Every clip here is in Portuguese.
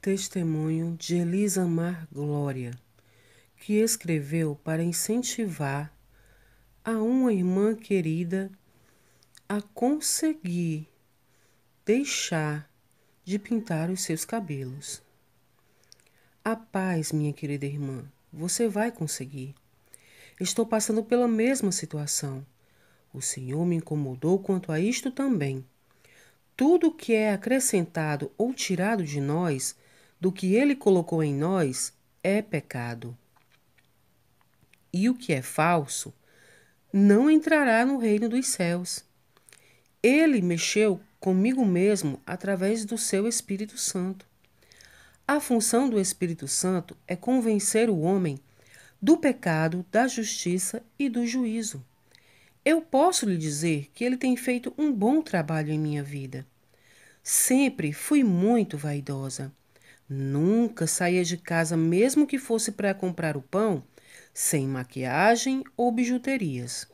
testemunho de Elisa Mar Glória, que escreveu para incentivar a uma irmã querida a conseguir deixar de pintar os seus cabelos. A paz, minha querida irmã, você vai conseguir. Estou passando pela mesma situação. O Senhor me incomodou quanto a isto também. Tudo que é acrescentado ou tirado de nós do que ele colocou em nós é pecado. E o que é falso não entrará no reino dos céus. Ele mexeu comigo mesmo através do seu Espírito Santo. A função do Espírito Santo é convencer o homem do pecado, da justiça e do juízo. Eu posso lhe dizer que ele tem feito um bom trabalho em minha vida. Sempre fui muito vaidosa. Nunca saía de casa, mesmo que fosse para comprar o pão, sem maquiagem ou bijuterias.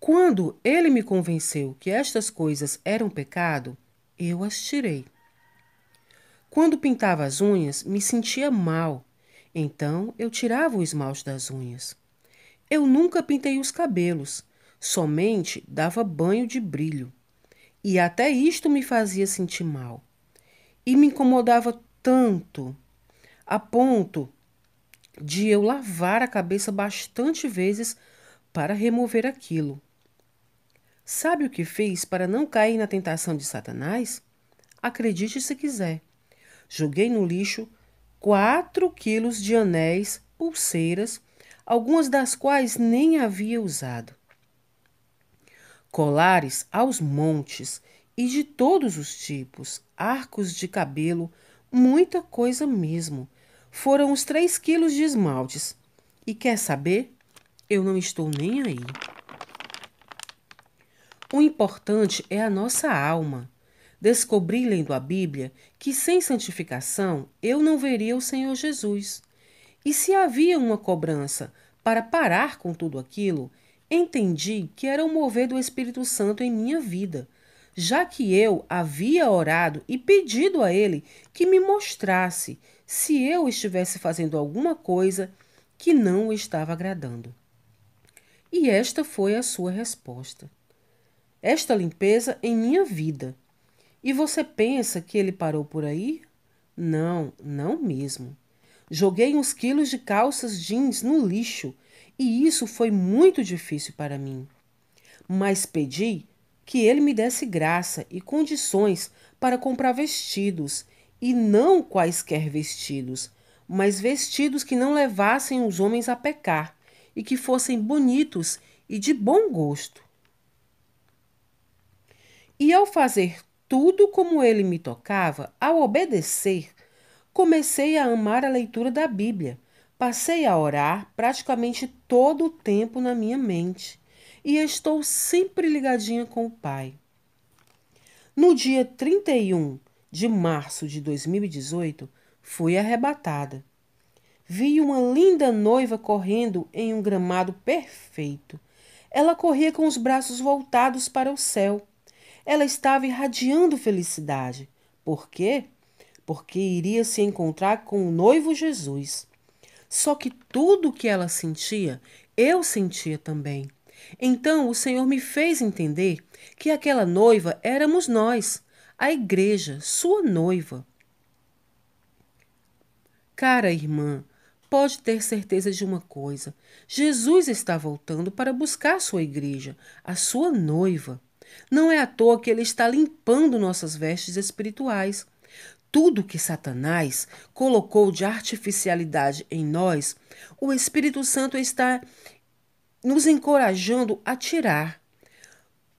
Quando ele me convenceu que estas coisas eram pecado, eu as tirei. Quando pintava as unhas, me sentia mal, então eu tirava o esmalte das unhas. Eu nunca pintei os cabelos, somente dava banho de brilho. E até isto me fazia sentir mal. E me incomodava tanto, a ponto de eu lavar a cabeça bastante vezes para remover aquilo. Sabe o que fiz para não cair na tentação de Satanás? Acredite se quiser. Joguei no lixo 4 quilos de anéis, pulseiras, algumas das quais nem havia usado. Colares aos montes e de todos os tipos, arcos de cabelo, muita coisa mesmo. Foram os três quilos de esmaltes. E quer saber? Eu não estou nem aí. O importante é a nossa alma. Descobri lendo a Bíblia que sem santificação eu não veria o Senhor Jesus. E se havia uma cobrança para parar com tudo aquilo, entendi que era o mover do Espírito Santo em minha vida já que eu havia orado e pedido a ele que me mostrasse se eu estivesse fazendo alguma coisa que não o estava agradando. E esta foi a sua resposta. Esta limpeza em minha vida. E você pensa que ele parou por aí? Não, não mesmo. Joguei uns quilos de calças jeans no lixo e isso foi muito difícil para mim. Mas pedi que ele me desse graça e condições para comprar vestidos, e não quaisquer vestidos, mas vestidos que não levassem os homens a pecar, e que fossem bonitos e de bom gosto. E ao fazer tudo como ele me tocava, ao obedecer, comecei a amar a leitura da Bíblia. Passei a orar praticamente todo o tempo na minha mente e estou sempre ligadinha com o Pai. No dia 31 de março de 2018, fui arrebatada. Vi uma linda noiva correndo em um gramado perfeito. Ela corria com os braços voltados para o céu. Ela estava irradiando felicidade. Por quê? Porque iria se encontrar com o noivo Jesus. Só que tudo o que ela sentia, eu sentia também. Então o Senhor me fez entender que aquela noiva éramos nós, a igreja, sua noiva. Cara irmã, pode ter certeza de uma coisa: Jesus está voltando para buscar sua igreja, a sua noiva. Não é à toa que ele está limpando nossas vestes espirituais. Tudo que Satanás colocou de artificialidade em nós, o Espírito Santo está nos encorajando a tirar,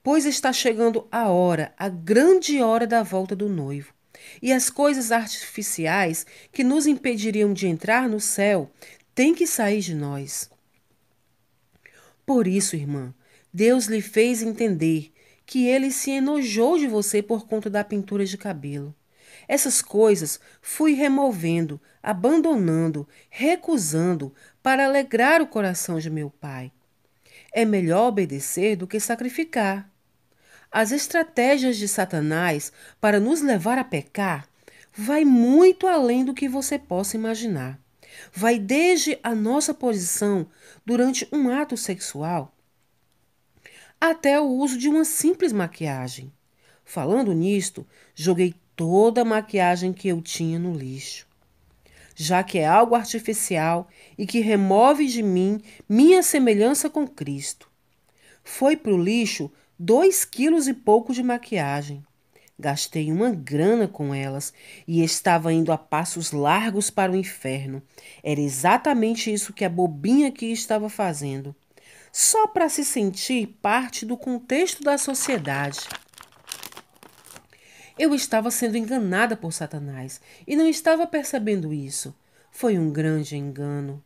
pois está chegando a hora, a grande hora da volta do noivo. E as coisas artificiais que nos impediriam de entrar no céu têm que sair de nós. Por isso, irmã, Deus lhe fez entender que ele se enojou de você por conta da pintura de cabelo. Essas coisas fui removendo, abandonando, recusando, para alegrar o coração de meu pai, é melhor obedecer do que sacrificar. As estratégias de Satanás para nos levar a pecar vai muito além do que você possa imaginar. Vai desde a nossa posição durante um ato sexual até o uso de uma simples maquiagem. Falando nisto, joguei toda a maquiagem que eu tinha no lixo já que é algo artificial e que remove de mim minha semelhança com Cristo. Foi para o lixo dois quilos e pouco de maquiagem. Gastei uma grana com elas e estava indo a passos largos para o inferno. Era exatamente isso que a bobinha aqui estava fazendo. Só para se sentir parte do contexto da sociedade. Eu estava sendo enganada por Satanás e não estava percebendo isso. Foi um grande engano.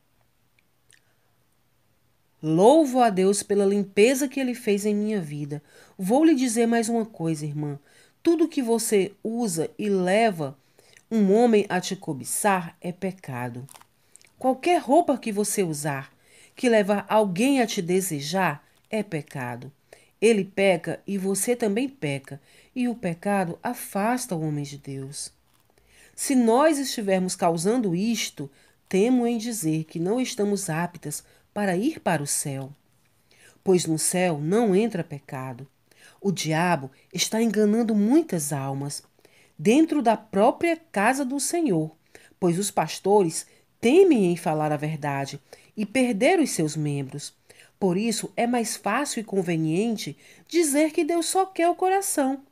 Louvo a Deus pela limpeza que ele fez em minha vida. Vou lhe dizer mais uma coisa, irmã. Tudo que você usa e leva um homem a te cobiçar é pecado. Qualquer roupa que você usar, que leva alguém a te desejar, é pecado. Ele peca e você também peca, e o pecado afasta o homem de Deus. Se nós estivermos causando isto, temo em dizer que não estamos aptas para ir para o céu. Pois no céu não entra pecado. O diabo está enganando muitas almas dentro da própria casa do Senhor, pois os pastores temem em falar a verdade e perder os seus membros. Por isso, é mais fácil e conveniente dizer que Deus só quer o coração.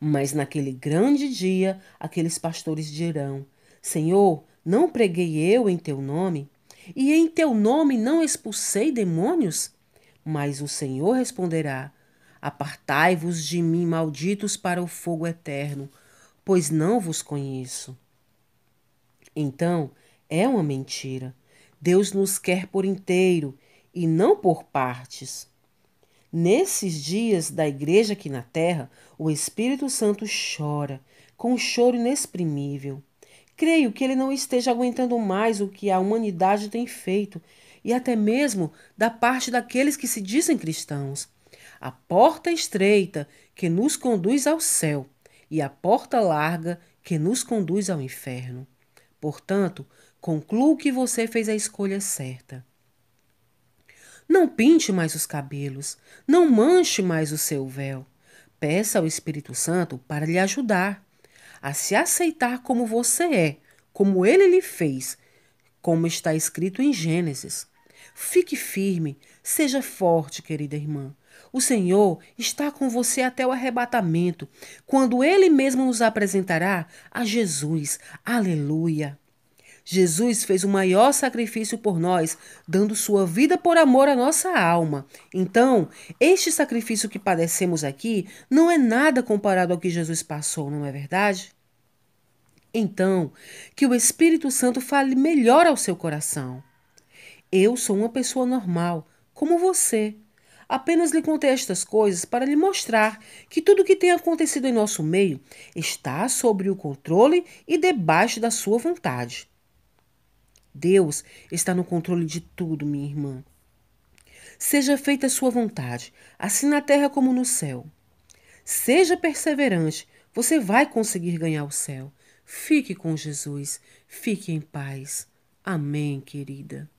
Mas naquele grande dia, aqueles pastores dirão: Senhor, não preguei eu em teu nome? E em teu nome não expulsei demônios? Mas o Senhor responderá: Apartai-vos de mim, malditos, para o fogo eterno, pois não vos conheço. Então, é uma mentira. Deus nos quer por inteiro e não por partes. Nesses dias da igreja aqui na terra, o Espírito Santo chora, com um choro inexprimível. Creio que ele não esteja aguentando mais o que a humanidade tem feito, e até mesmo da parte daqueles que se dizem cristãos. A porta estreita que nos conduz ao céu, e a porta larga que nos conduz ao inferno. Portanto, Concluo que você fez a escolha certa. Não pinte mais os cabelos, não manche mais o seu véu. Peça ao Espírito Santo para lhe ajudar a se aceitar como você é, como ele lhe fez, como está escrito em Gênesis. Fique firme, seja forte, querida irmã. O Senhor está com você até o arrebatamento, quando Ele mesmo nos apresentará a Jesus. Aleluia! Jesus fez o maior sacrifício por nós, dando sua vida por amor à nossa alma. Então, este sacrifício que padecemos aqui não é nada comparado ao que Jesus passou, não é verdade? Então, que o Espírito Santo fale melhor ao seu coração. Eu sou uma pessoa normal, como você. Apenas lhe contei estas coisas para lhe mostrar que tudo o que tem acontecido em nosso meio está sobre o controle e debaixo da sua vontade. Deus está no controle de tudo, minha irmã. Seja feita a sua vontade, assim na terra como no céu. Seja perseverante, você vai conseguir ganhar o céu. Fique com Jesus, fique em paz. Amém, querida.